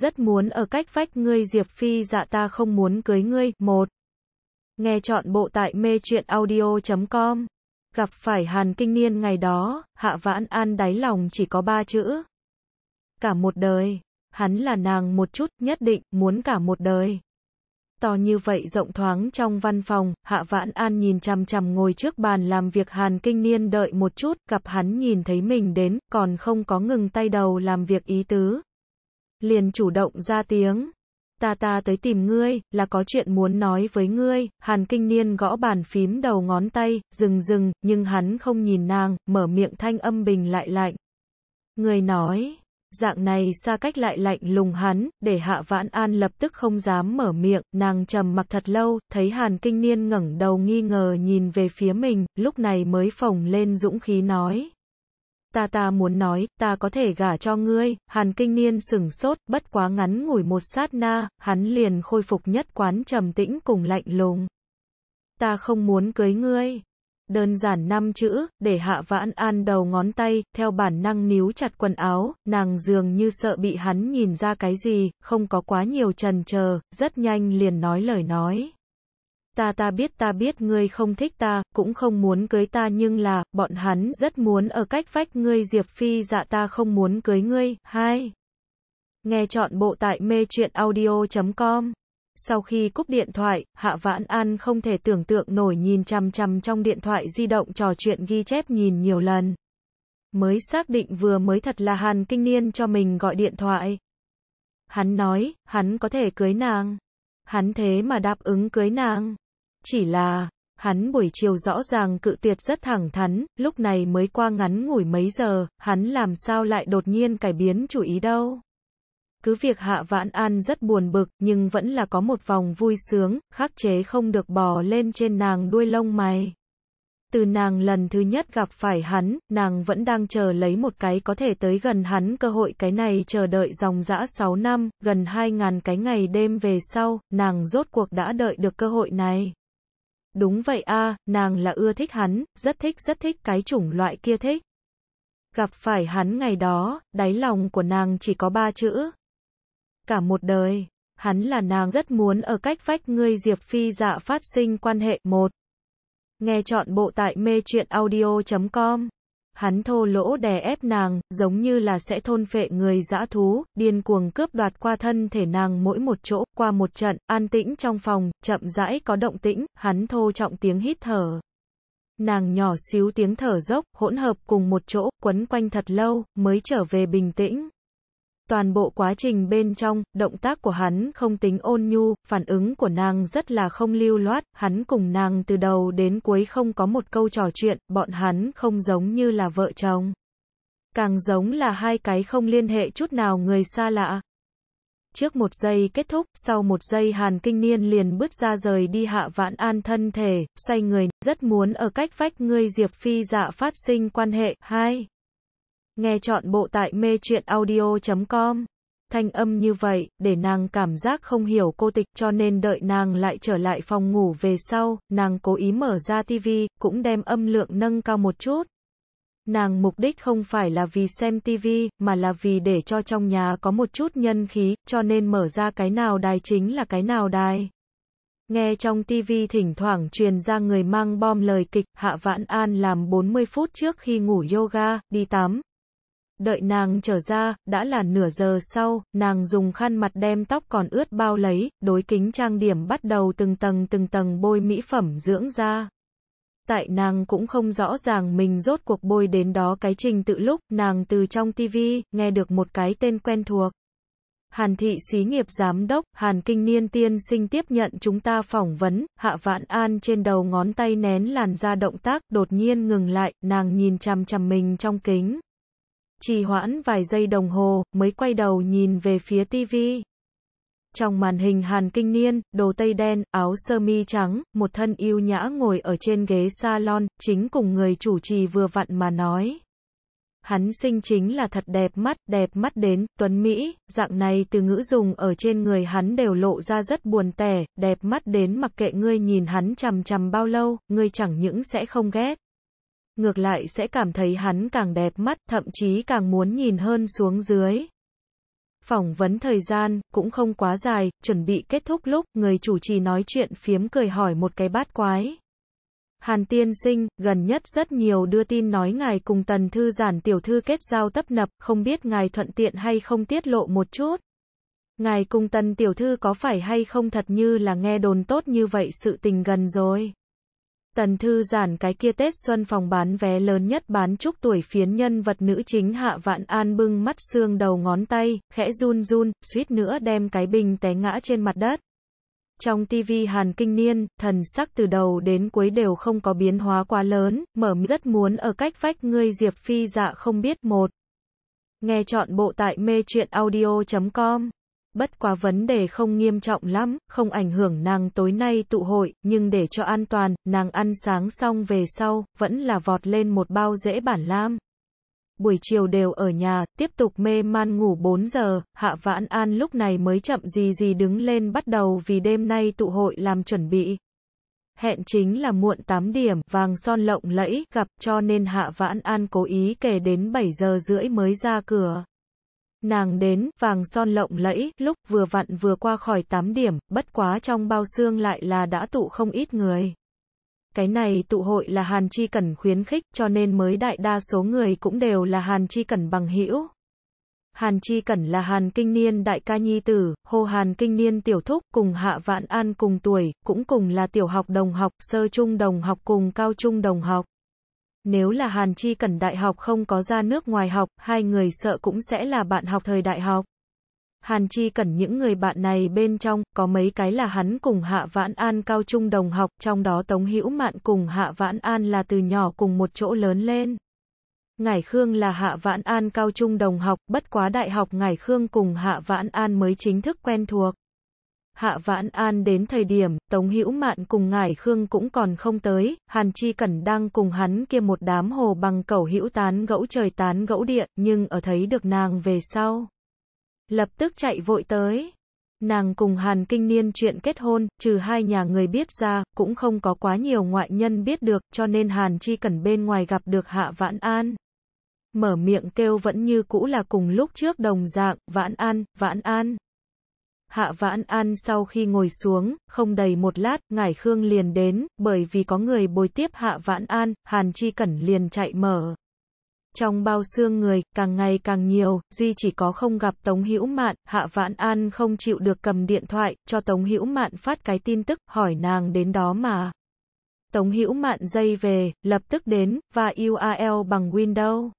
rất muốn ở cách vách ngươi Diệp Phi dạ ta không muốn cưới ngươi. một Nghe chọn bộ tại mê chuyện audio.com. Gặp phải Hàn Kinh Niên ngày đó, Hạ Vãn An đáy lòng chỉ có ba chữ. Cả một đời, hắn là nàng một chút, nhất định, muốn cả một đời. To như vậy rộng thoáng trong văn phòng, Hạ Vãn An nhìn chằm chằm ngồi trước bàn làm việc Hàn Kinh Niên đợi một chút, gặp hắn nhìn thấy mình đến, còn không có ngừng tay đầu làm việc ý tứ, liền chủ động ra tiếng. Ta ta tới tìm ngươi, là có chuyện muốn nói với ngươi, Hàn Kinh Niên gõ bàn phím đầu ngón tay, dừng dừng, nhưng hắn không nhìn nàng, mở miệng thanh âm bình lại lạnh. người nói, dạng này xa cách lại lạnh lùng hắn, để Hạ Vãn An lập tức không dám mở miệng, nàng trầm mặc thật lâu, thấy Hàn Kinh Niên ngẩng đầu nghi ngờ nhìn về phía mình, lúc này mới phồng lên dũng khí nói ta ta muốn nói, ta có thể gả cho ngươi, hàn kinh niên sừng sốt, bất quá ngắn ngủi một sát na, hắn liền khôi phục nhất quán trầm tĩnh cùng lạnh lùng. Ta không muốn cưới ngươi. Đơn giản năm chữ, để hạ vãn an đầu ngón tay, theo bản năng níu chặt quần áo, nàng dường như sợ bị hắn nhìn ra cái gì, không có quá nhiều trần chờ rất nhanh liền nói lời nói ta ta biết ta biết ngươi không thích ta, cũng không muốn cưới ta nhưng là, bọn hắn rất muốn ở cách vách ngươi Diệp Phi dạ ta không muốn cưới ngươi. hai Nghe chọn bộ tại mê truyện audio.com Sau khi cúp điện thoại, Hạ Vãn An không thể tưởng tượng nổi nhìn chằm chằm trong điện thoại di động trò chuyện ghi chép nhìn nhiều lần. Mới xác định vừa mới thật là Hàn Kinh Niên cho mình gọi điện thoại. Hắn nói, hắn có thể cưới nàng. Hắn thế mà đáp ứng cưới nàng. Chỉ là, hắn buổi chiều rõ ràng cự tuyệt rất thẳng thắn, lúc này mới qua ngắn ngủi mấy giờ, hắn làm sao lại đột nhiên cải biến chủ ý đâu. Cứ việc Hạ Vãn An rất buồn bực, nhưng vẫn là có một vòng vui sướng, khắc chế không được bò lên trên nàng đuôi lông mày. Từ nàng lần thứ nhất gặp phải hắn, nàng vẫn đang chờ lấy một cái có thể tới gần hắn cơ hội cái này chờ đợi dòng dã 6 năm, gần 2.000 cái ngày đêm về sau, nàng rốt cuộc đã đợi được cơ hội này. Đúng vậy a, nàng là ưa thích hắn, rất thích rất thích cái chủng loại kia thích. Gặp phải hắn ngày đó, đáy lòng của nàng chỉ có ba chữ. Cả một đời, hắn là nàng rất muốn ở cách vách ngươi Diệp Phi dạ phát sinh quan hệ một. Nghe chọn bộ tại mê chuyện audio.com hắn thô lỗ đè ép nàng, giống như là sẽ thôn phệ người dã thú, điên cuồng cướp đoạt qua thân thể nàng mỗi một chỗ, qua một trận, an tĩnh trong phòng, chậm rãi có động tĩnh, hắn thô trọng tiếng hít thở. Nàng nhỏ xíu tiếng thở dốc, hỗn hợp cùng một chỗ, quấn quanh thật lâu, mới trở về bình tĩnh. Toàn bộ quá trình bên trong, động tác của hắn không tính ôn nhu, phản ứng của nàng rất là không lưu loát, hắn cùng nàng từ đầu đến cuối không có một câu trò chuyện, bọn hắn không giống như là vợ chồng. Càng giống là hai cái không liên hệ chút nào người xa lạ. Trước một giây kết thúc, sau một giây hàn kinh niên liền bước ra rời đi hạ vạn an thân thể, xoay người, rất muốn ở cách vách ngươi Diệp Phi dạ phát sinh quan hệ. hai Nghe chọn bộ tại mê chuyện audio.com. Thanh âm như vậy, để nàng cảm giác không hiểu cô tịch cho nên đợi nàng lại trở lại phòng ngủ về sau, nàng cố ý mở ra tivi, cũng đem âm lượng nâng cao một chút. Nàng mục đích không phải là vì xem tivi, mà là vì để cho trong nhà có một chút nhân khí, cho nên mở ra cái nào đài chính là cái nào đài. Nghe trong tivi thỉnh thoảng truyền ra người mang bom lời kịch, Hạ Vãn An làm 40 phút trước khi ngủ yoga, đi tắm, Đợi nàng trở ra, đã là nửa giờ sau, nàng dùng khăn mặt đem tóc còn ướt bao lấy, đối kính trang điểm bắt đầu từng tầng từng tầng bôi mỹ phẩm dưỡng da. Tại nàng cũng không rõ ràng mình rốt cuộc bôi đến đó cái trình tự lúc nàng từ trong tivi nghe được một cái tên quen thuộc. Hàn thị xí nghiệp giám đốc, Hàn kinh niên tiên sinh tiếp nhận chúng ta phỏng vấn, hạ vạn an trên đầu ngón tay nén làn da động tác, đột nhiên ngừng lại, nàng nhìn chằm chằm mình trong kính trì hoãn vài giây đồng hồ, mới quay đầu nhìn về phía tivi. Trong màn hình Hàn Kinh Niên, đồ tây đen, áo sơ mi trắng, một thân yêu nhã ngồi ở trên ghế salon, chính cùng người chủ trì vừa vặn mà nói. Hắn sinh chính là thật đẹp mắt, đẹp mắt đến, tuấn Mỹ, dạng này từ ngữ dùng ở trên người hắn đều lộ ra rất buồn tẻ, đẹp mắt đến mặc kệ ngươi nhìn hắn chằm chằm bao lâu, ngươi chẳng những sẽ không ghét ngược lại sẽ cảm thấy hắn càng đẹp mắt, thậm chí càng muốn nhìn hơn xuống dưới. Phỏng vấn thời gian, cũng không quá dài, chuẩn bị kết thúc lúc, người chủ trì nói chuyện phiếm cười hỏi một cái bát quái. Hàn tiên sinh, gần nhất rất nhiều đưa tin nói ngài cùng tần thư giản tiểu thư kết giao tấp nập, không biết ngài thuận tiện hay không tiết lộ một chút. Ngài cùng tần tiểu thư có phải hay không thật như là nghe đồn tốt như vậy sự tình gần rồi. Tần Thư giản cái kia Tết Xuân phòng bán vé lớn nhất bán chúc tuổi phiến nhân vật nữ chính Hạ Vạn An bưng mắt xương đầu ngón tay, khẽ run run, suýt nữa đem cái bình té ngã trên mặt đất. Trong TV Hàn Kinh Niên, thần sắc từ đầu đến cuối đều không có biến hóa quá lớn, mở rất muốn ở cách vách ngươi Diệp Phi dạ không biết một. Nghe chọn bộ tại mê chuyện audio.com bất quá vấn đề không nghiêm trọng lắm, không ảnh hưởng nàng tối nay tụ hội, nhưng để cho an toàn, nàng ăn sáng xong về sau, vẫn là vọt lên một bao rễ bản lam. Buổi chiều đều ở nhà, tiếp tục mê man ngủ 4 giờ, hạ vãn an lúc này mới chậm gì gì đứng lên bắt đầu vì đêm nay tụ hội làm chuẩn bị hẹn chính là muộn 8 điểm, vàng son lộng lẫy, gặp cho nên Hạ Vãn An cố ý kể đến 7 giờ rưỡi mới ra cửa. Nàng đến, vàng son lộng lẫy, lúc vừa vặn vừa qua khỏi tám điểm, bất quá trong bao xương lại là đã tụ không ít người. Cái này tụ hội là Hàn Chi Cẩn khuyến khích cho nên mới đại đa số người cũng đều là Hàn Chi Cẩn bằng hữu Hàn Chi Cẩn là Hàn Kinh Niên đại ca nhi tử, Hồ Hàn Kinh Niên tiểu thúc cùng Hạ Vạn An cùng tuổi, cũng cùng là tiểu học đồng học, sơ trung đồng học cùng cao trung đồng học. Nếu là Hàn Chi Cẩn đại học không có ra nước ngoài học, hai người sợ cũng sẽ là bạn học thời đại học. Hàn Chi Cẩn những người bạn này bên trong, có mấy cái là hắn cùng Hạ Vãn An cao trung đồng học, trong đó Tống Hữu Mạn cùng Hạ Vãn An là từ nhỏ cùng một chỗ lớn lên. Ngải Khương là Hạ Vãn An cao trung đồng học, bất quá đại học Ngải Khương cùng Hạ Vãn An mới chính thức quen thuộc. Hạ Vãn An đến thời điểm Tống Hữu Mạn cùng Ngải Khương cũng còn không tới, Hàn Chi Cẩn đang cùng hắn kia một đám hồ bằng cẩu hữu tán gẫu trời tán gẫu địa, nhưng ở thấy được nàng về sau, lập tức chạy vội tới. Nàng cùng Hàn Kinh Niên chuyện kết hôn, trừ hai nhà người biết ra, cũng không có quá nhiều ngoại nhân biết được, cho nên Hàn Chi Cẩn bên ngoài gặp được Hạ Vãn An. Mở miệng kêu vẫn như cũ là cùng lúc trước đồng dạng, Vãn An, Vãn An. Hạ Vãn An sau khi ngồi xuống, không đầy một lát, Ngải Khương liền đến, bởi vì có người bồi tiếp Hạ Vãn An, Hàn Chi Cẩn liền chạy mở. Trong bao xương người, càng ngày càng nhiều, duy chỉ có không gặp Tống Hữu Mạn, Hạ Vãn An không chịu được cầm điện thoại, cho Tống Hữu Mạn phát cái tin tức, hỏi nàng đến đó mà. Tống Hữu Mạn dây về, lập tức đến, và URL bằng Windows.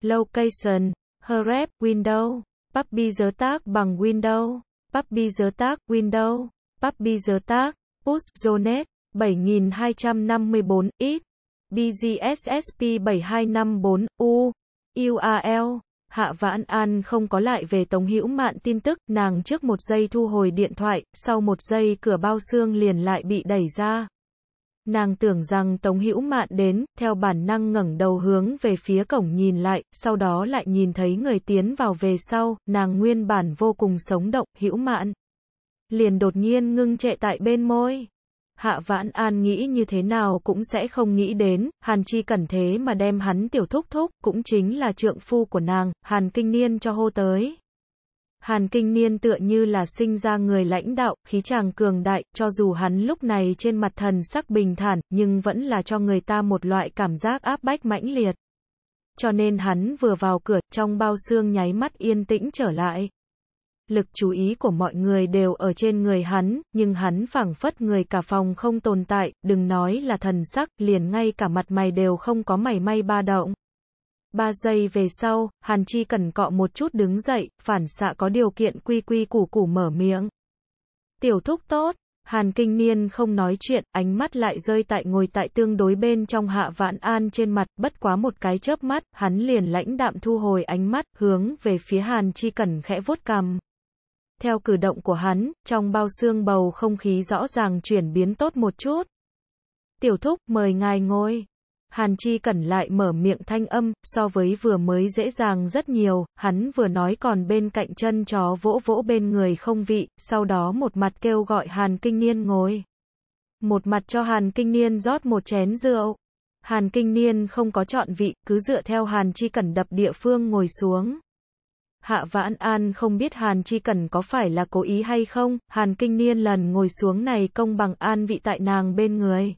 Location, Href, Windows, Puppy giới tác bằng Windows. Puppy The tác Windows, Puppy The Tag, Push, Zonet, 7254, X, BGSSP 7254, U, URL, Hạ Vãn An không có lại về Tống Hữu Mạn tin tức, nàng trước một giây thu hồi điện thoại, sau một giây cửa bao xương liền lại bị đẩy ra. Nàng tưởng rằng Tống Hữu Mạn đến, theo bản năng ngẩng đầu hướng về phía cổng nhìn lại, sau đó lại nhìn thấy người tiến vào về sau, nàng nguyên bản vô cùng sống động, Hữu Mạn liền đột nhiên ngưng trệ tại bên môi. Hạ Vãn An nghĩ như thế nào cũng sẽ không nghĩ đến, Hàn Chi cẩn thế mà đem hắn tiểu thúc thúc, cũng chính là trượng phu của nàng, Hàn Kinh Niên cho hô tới. Hàn Kinh Niên tựa như là sinh ra người lãnh đạo, khí chàng cường đại, cho dù hắn lúc này trên mặt thần sắc bình thản, nhưng vẫn là cho người ta một loại cảm giác áp bách mãnh liệt. Cho nên hắn vừa vào cửa, trong bao xương nháy mắt yên tĩnh trở lại. Lực chú ý của mọi người đều ở trên người hắn, nhưng hắn phảng phất người cả phòng không tồn tại, đừng nói là thần sắc, liền ngay cả mặt mày đều không có mày may ba động ba giây về sau, Hàn Chi cần cọ một chút đứng dậy, phản xạ có điều kiện quy quy củ củ mở miệng. Tiểu thúc tốt, Hàn Kinh Niên không nói chuyện, ánh mắt lại rơi tại ngồi tại tương đối bên trong hạ vạn an trên mặt, bất quá một cái chớp mắt, hắn liền lãnh đạm thu hồi ánh mắt, hướng về phía Hàn Chi cần khẽ vuốt cằm. Theo cử động của hắn, trong bao xương bầu không khí rõ ràng chuyển biến tốt một chút. Tiểu thúc, mời ngài ngồi. Hàn Chi Cẩn lại mở miệng thanh âm, so với vừa mới dễ dàng rất nhiều, hắn vừa nói còn bên cạnh chân chó vỗ vỗ bên người không vị, sau đó một mặt kêu gọi Hàn Kinh Niên ngồi. Một mặt cho Hàn Kinh Niên rót một chén rượu. Hàn Kinh Niên không có chọn vị, cứ dựa theo Hàn Chi Cẩn đập địa phương ngồi xuống. Hạ Vãn An không biết Hàn Chi Cẩn có phải là cố ý hay không, Hàn Kinh Niên lần ngồi xuống này công bằng an vị tại nàng bên người.